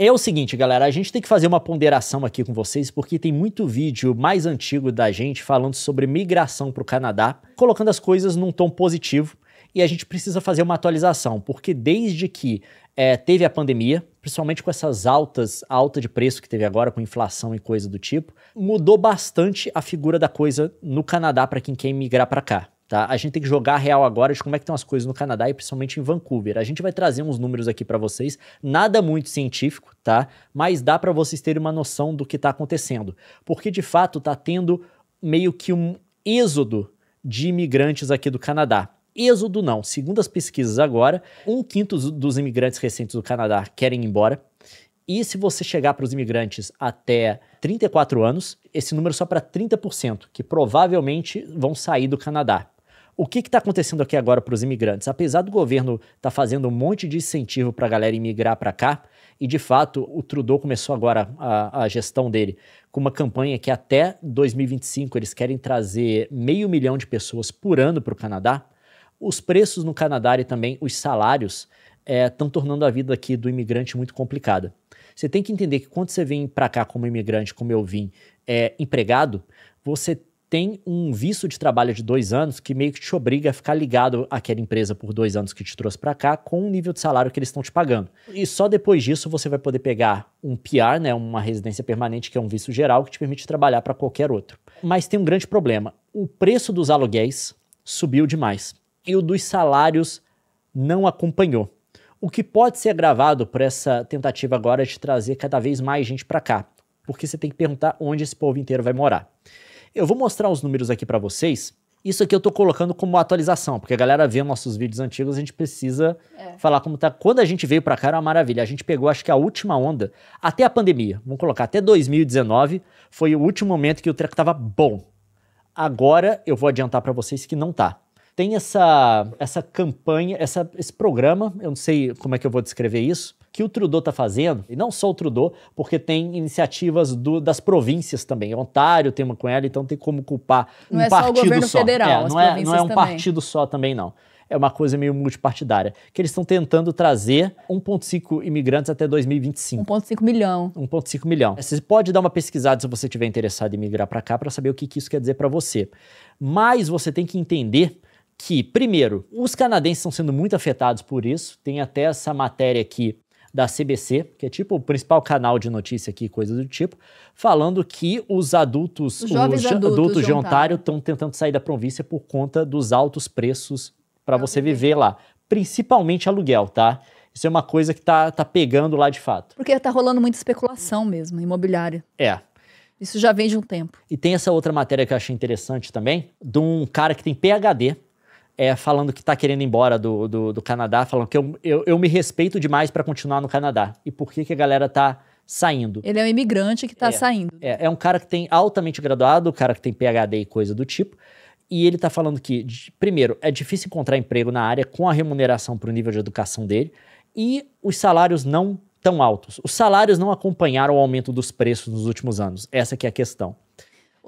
É o seguinte, galera, a gente tem que fazer uma ponderação aqui com vocês, porque tem muito vídeo mais antigo da gente falando sobre migração para o Canadá, colocando as coisas num tom positivo, e a gente precisa fazer uma atualização, porque desde que é, teve a pandemia, principalmente com essas altas, alta de preço que teve agora, com inflação e coisa do tipo, mudou bastante a figura da coisa no Canadá para quem quer migrar para cá. Tá? A gente tem que jogar real agora de como é que estão as coisas no Canadá e principalmente em Vancouver. A gente vai trazer uns números aqui para vocês, nada muito científico, tá? Mas dá para vocês terem uma noção do que está acontecendo, porque de fato está tendo meio que um êxodo de imigrantes aqui do Canadá. Êxodo não, segundo as pesquisas agora, um quinto dos imigrantes recentes do Canadá querem ir embora. E se você chegar para os imigrantes até 34 anos, esse número é só para 30%, que provavelmente vão sair do Canadá. O que está acontecendo aqui agora para os imigrantes? Apesar do governo estar tá fazendo um monte de incentivo para a galera imigrar para cá, e de fato o Trudeau começou agora a, a, gestão dele com uma campanha que até 2025 eles querem trazer meio milhão de pessoas por ano para o Canadá, os preços no Canadá e também os salários estão eh, é, tornando a vida aqui do imigrante muito complicada. Você tem que entender que quando você vem para cá como imigrante, como eu vim, é, empregado, você tem um visto de trabalho de dois anos que meio que te obriga a ficar ligado àquela empresa por dois anos que te trouxe para cá com o nível de salário que eles estão te pagando. E só depois disso você vai poder pegar um PR, né, uma residência permanente, que é um visto geral, que te permite trabalhar para qualquer outro. Mas tem um grande problema: o preço dos aluguéis subiu demais e o dos salários não acompanhou. O que pode ser agravado por essa tentativa agora de trazer cada vez mais gente para cá, porque você tem que perguntar onde esse povo inteiro vai morar. Eu vou mostrar os números aqui para vocês. Isso aqui eu estou colocando como atualização, porque a galera vê nossos vídeos antigos, a gente precisa é. falar como tá. Quando a gente veio para cá era uma maravilha. A gente pegou, acho que a última onda, até a pandemia, vamos colocar, até 2019, foi o último momento que o treco estava bom. Agora eu vou adiantar para vocês que não tá. Tem essa, essa campanha, essa, esse programa, eu não sei como é que eu vou descrever isso, que o Trudeau está fazendo, e não só o Trudeau, porque tem iniciativas do, das províncias também. Ontário tem uma com ela, então tem como culpar não um é partido só. O governo só. Federal, é, não, é, não é um também. partido só também, não é uma coisa meio multipartidária, que eles estão tentando trazer 1,5 imigrantes até 2025. 1,5 milhão. 1,5 milhão. Você pode dar uma pesquisada se você estiver interessado em migrar para cá para saber o que, que isso quer dizer para você. Mas você tem que entender que, primeiro, os canadenses estão sendo muito afetados por isso. Tem até essa matéria aqui da CBC, que é tipo o principal canal de notícia aqui, coisa do tipo, falando que os adultos, os, os adultos, adultos de Ontário estão tentando sair da província por conta dos altos preços para você viver lá, principalmente aluguel, tá? Isso é uma coisa que tá, tá pegando lá de fato. Porque tá rolando muita especulação mesmo, imobiliária. É. Isso já vem de um tempo. E tem essa outra matéria que eu achei interessante também, de um cara que tem PhD é, falando que está querendo ir embora do, do, do, Canadá, falando que eu, eu, eu me respeito demais para continuar no Canadá. E por que, que a galera está saindo? Ele é um imigrante que está é, saindo. É, é um cara que tem altamente graduado, um cara que tem PhD e coisa do tipo. E ele está falando que, primeiro, é difícil encontrar emprego na área com a remuneração para o nível de educação dele e os salários não tão altos. Os salários não acompanharam o aumento dos preços nos últimos anos. Essa que é a questão.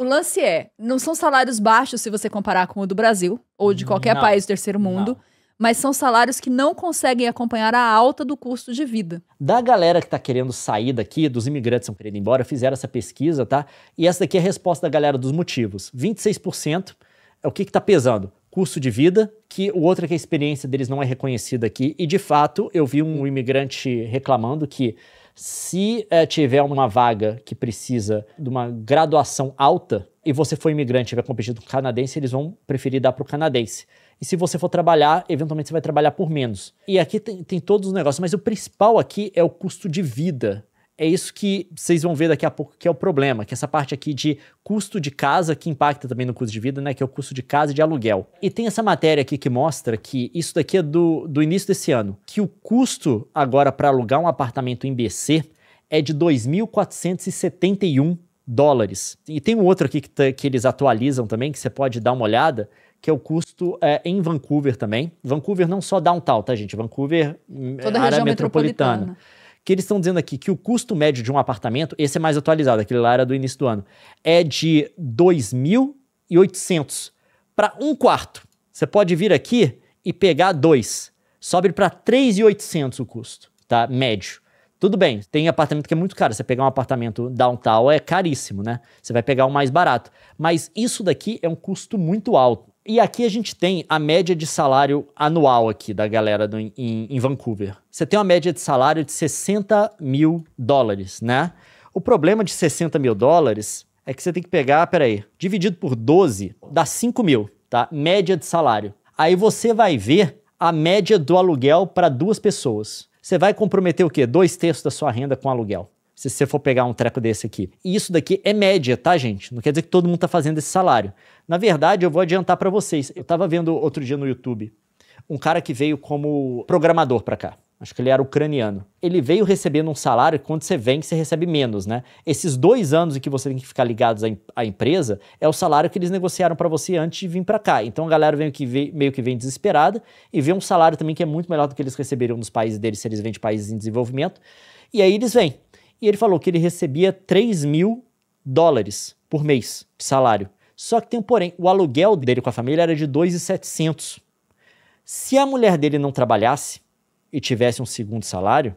O lance é, não são salários baixos se você comparar com o do Brasil ou de qualquer não, país do terceiro mundo, não. mas são salários que não conseguem acompanhar a alta do custo de vida. Da galera que está querendo sair daqui, dos imigrantes que estão querendo ir embora, fizeram essa pesquisa, tá? E essa daqui é a resposta da galera dos motivos. 26% é o que está pesando custo de vida, que o outro é que a experiência deles não é reconhecida aqui. E de fato, eu vi um imigrante reclamando que se é, tiver uma vaga que precisa de uma graduação alta e você for imigrante e tiver competido com canadense, eles vão preferir dar para o canadense. E se você for trabalhar, eventualmente você vai trabalhar por menos. E aqui tem, tem todos os negócios, mas o principal aqui é o custo de vida é isso que vocês vão ver daqui a pouco que é o problema, que é essa parte aqui de custo de casa, que impacta também no custo de vida, né, que é o custo de casa e de aluguel. E tem essa matéria aqui que mostra que isso daqui é do, do início desse ano, que o custo agora para alugar um apartamento em BC é de 2.471 dólares. E tem um outro aqui que, tá, que eles atualizam também, que você pode dar uma olhada, que é o custo é, em Vancouver também. Vancouver não só downtown, tá, gente? Vancouver, hum, Toda é área metropolitana. metropolitana que eles estão dizendo aqui que o custo médio de um apartamento, esse é mais atualizado, aquele lá era do início do ano, é de 2.800 para um quarto. Você pode vir aqui e pegar dois. Sobe para 3.800 o custo, tá? Médio. Tudo bem, tem apartamento que é muito caro. Você pegar um apartamento downtown é caríssimo, né? Você vai pegar um mais barato. Mas isso daqui é um custo muito alto. E aqui a gente tem a média de salário anual aqui da galera do, em, em Vancouver. Você tem uma média de salário de 60 mil dólares, né? O problema de 60 mil dólares é que você tem que pegar, peraí, dividido por 12, dá 5 mil, tá? Média de salário. Aí você vai ver a média do aluguel para duas pessoas. Você vai comprometer o quê? Dois terços da sua renda com aluguel se você for pegar um treco desse aqui. E isso daqui é média, tá, gente? Não quer dizer que todo mundo está fazendo esse salário. Na verdade, eu vou adiantar para vocês. Eu estava vendo outro dia no YouTube um cara que veio como programador para cá. Acho que ele era ucraniano. Ele veio recebendo um salário que quando você vem, você recebe menos, né? Esses dois anos em que você tem que ficar ligados à, à empresa é o salário que eles negociaram para você antes de vir para cá. Então a galera vem que vem, meio que vem desesperada e vê um salário também que é muito melhor do que eles receberiam nos países deles se eles vêm de países em desenvolvimento. E aí eles vêm. E ele falou que ele recebia 3 mil dólares por mês de salário. Só que tem um porém, o aluguel dele com a família era de 2,700. Se a mulher dele não trabalhasse e tivesse um segundo salário,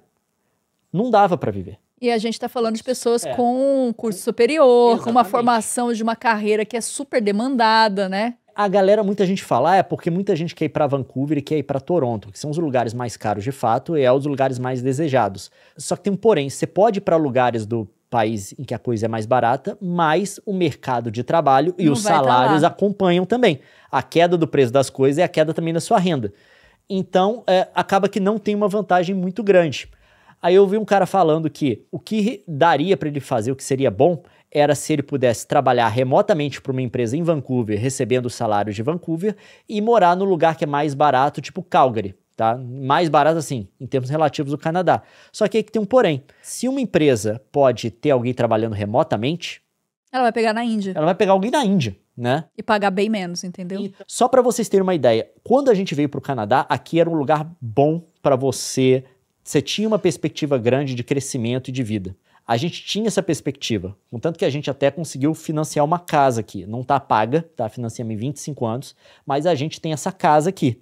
não dava para viver. E a gente está falando de pessoas é. com um curso superior, Exatamente. com uma formação de uma carreira que é super demandada, né? a galera, muita gente fala, ah, é porque muita gente quer ir para Vancouver e quer ir para Toronto, que são os lugares mais caros de fato e é os lugares mais desejados. Só que tem um porém, você pode ir para lugares do país em que a coisa é mais barata, mas o mercado de trabalho e Não os tá salários tá acompanham também. A queda do preço das coisas é a queda também da sua renda. Então, é, acaba que não tem uma vantagem muito grande. Aí eu vi um cara falando que o que daria para ele fazer, o que seria bom, era se ele pudesse trabalhar remotamente para uma empresa em Vancouver, recebendo o salários de Vancouver, e morar no lugar que é mais barato, tipo Calgary, tá? Mais barato assim, em termos relativos do Canadá. Só que aí que tem um porém. Se uma empresa pode ter alguém trabalhando remotamente, ela vai pegar na Índia. Ela vai pegar alguém na Índia, né? E pagar bem menos, entendeu? E só para vocês terem uma ideia, quando a gente veio para o Canadá, aqui era um lugar bom para você você tinha uma perspectiva grande de crescimento e de vida. A gente tinha essa perspectiva, contanto que a gente até conseguiu financiar uma casa aqui. Não está paga, tá? Financiamos em 25 anos, mas a gente tem essa casa aqui.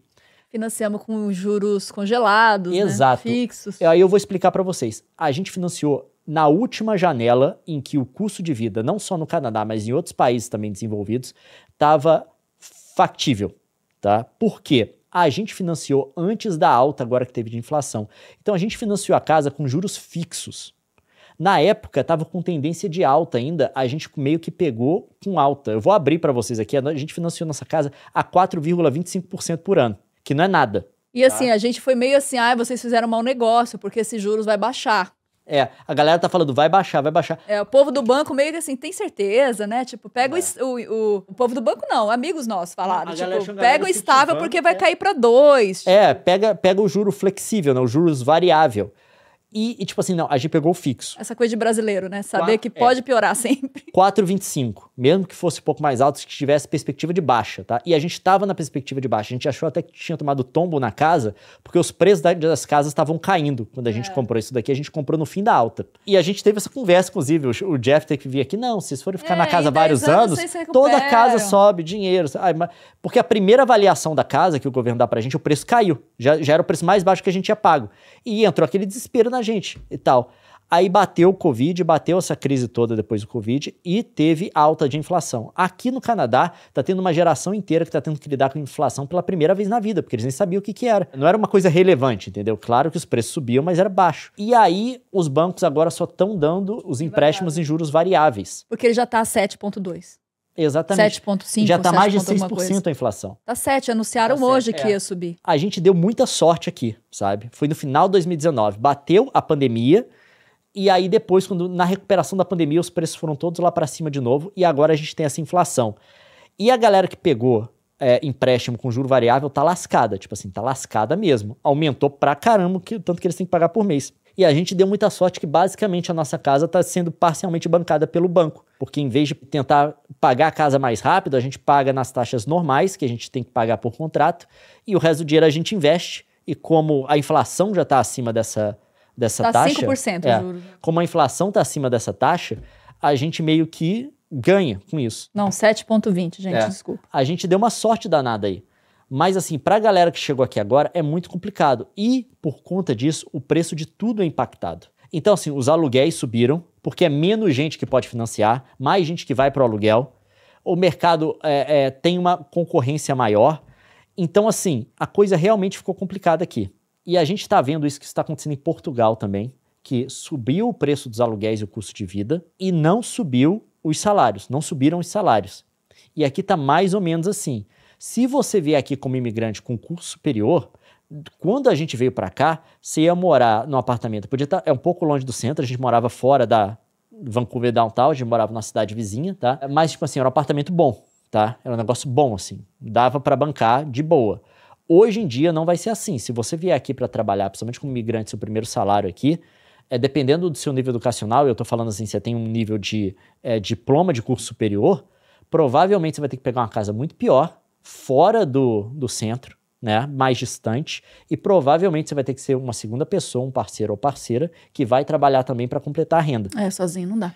Financiamos com juros congelados, né? Exato. Né? fixos. Aí eu vou explicar para vocês. A gente financiou na última janela em que o custo de vida, não só no Canadá, mas em outros países também desenvolvidos, estava factível. Tá? Por quê? a gente financiou antes da alta agora que teve de inflação. Então a gente financiou a casa com juros fixos. Na época estava com tendência de alta ainda, a gente meio que pegou com alta. Eu vou abrir para vocês aqui, a gente financiou nossa casa a 4,25% por ano, que não é nada. E tá? assim, tá? a gente foi meio assim, ah, vocês fizeram mau negócio, porque esses juros vai baixar. É, a galera tá falando, vai baixar, vai baixar. É, o povo do banco meio que assim, tem certeza, né? Tipo, pega é. o, o, o, povo do banco não, amigos nossos falaram, tipo, pega o estável porque vai é. cair para dois. Tipo. É, pega, pega o juro flexível, né? O juros variável. E, e, tipo assim, não, a gente pegou o fixo. Essa coisa de brasileiro, né? Saber que é. pode é. piorar sempre. 4,25. Mesmo que fosse um pouco mais alto, se tivesse perspectiva de baixa, tá? E a gente estava na perspectiva de baixa. A gente achou até que tinha tomado tombo na casa, porque os preços das casas estavam caindo quando a gente é. comprou isso daqui. A gente comprou no fim da alta. E a gente teve essa conversa, inclusive. O, Jeff teve que vir aqui. Não, se vocês forem ficar é, na casa vários anos, anos toda a casa sobe, dinheiro. Ai, mas... Porque a primeira avaliação da casa que o governo dá pra gente, o preço caiu. Já, já era o preço mais baixo que a gente tinha pago. E entrou aquele desespero na gente, e tal. Aí bateu o Covid, bateu essa crise toda depois do Covid e teve alta de inflação. Aqui no Canadá, tá tendo uma geração inteira que tá tendo que lidar com inflação pela primeira vez na vida, porque eles nem sabiam o que, que era. Não era uma coisa relevante, entendeu? Claro que os preços subiam, mas era baixo. E aí, os bancos agora só estão dando os empréstimos em juros variáveis. Porque ele já tá a 7,2. Exatamente. 7,5%. Já está mais de 6% a inflação. Está 7%, anunciaram tá hoje 7, que é. ia subir. A gente deu muita sorte aqui, sabe? Foi no final de 2019. Bateu a pandemia, e aí depois, quando na recuperação da pandemia, os preços foram todos lá para cima de novo, e agora a gente tem essa inflação. E a galera que pegou é, empréstimo com juro variável tá lascada, tipo assim, tá lascada mesmo. Aumentou pra caramba o tanto que eles têm que pagar por mês. E a gente deu muita sorte que basicamente a nossa casa está sendo parcialmente bancada pelo banco, porque em vez de tentar pagar a casa mais rápido, a gente paga nas taxas normais que a gente tem que pagar por contrato e o resto do dinheiro a gente investe. E como a inflação já está acima dessa, dessa tá taxa. 5%, é, juro. Como a inflação está acima dessa taxa, a gente meio que ganha com isso. Não, 7,20, gente, é. desculpa. A gente deu uma sorte danada aí. Mas assim, para a galera que chegou aqui agora é muito complicado e por conta disso o preço de tudo é impactado. Então assim, os aluguéis subiram porque é menos gente que pode financiar, mais gente que vai para o aluguel, o mercado é, é, tem uma concorrência maior. Então assim, a coisa realmente ficou complicada aqui. E a gente está vendo isso que está acontecendo em Portugal também, que subiu o preço dos aluguéis e o custo de vida e não subiu os salários, não subiram os salários. E aqui está mais ou menos assim. Se você vier aqui como imigrante com curso superior, quando a gente veio para cá, você ia morar num apartamento, podia estar tá, é um pouco longe do centro, a gente morava fora da Vancouver Downtown, a gente morava numa cidade vizinha, tá? Mas tipo assim, era um apartamento bom, tá? Era um negócio bom assim, dava para bancar de boa. Hoje em dia não vai ser assim. Se você vier aqui para trabalhar, principalmente como imigrante, seu primeiro salário aqui, é, dependendo do seu nível educacional, eu estou falando assim, você tem um nível de é, diploma de curso superior, provavelmente você vai ter que pegar uma casa muito pior fora do, do centro, né, mais distante, e provavelmente você vai ter que ser uma segunda pessoa, um parceiro ou parceira, que vai trabalhar também para completar a renda. É, sozinho não dá.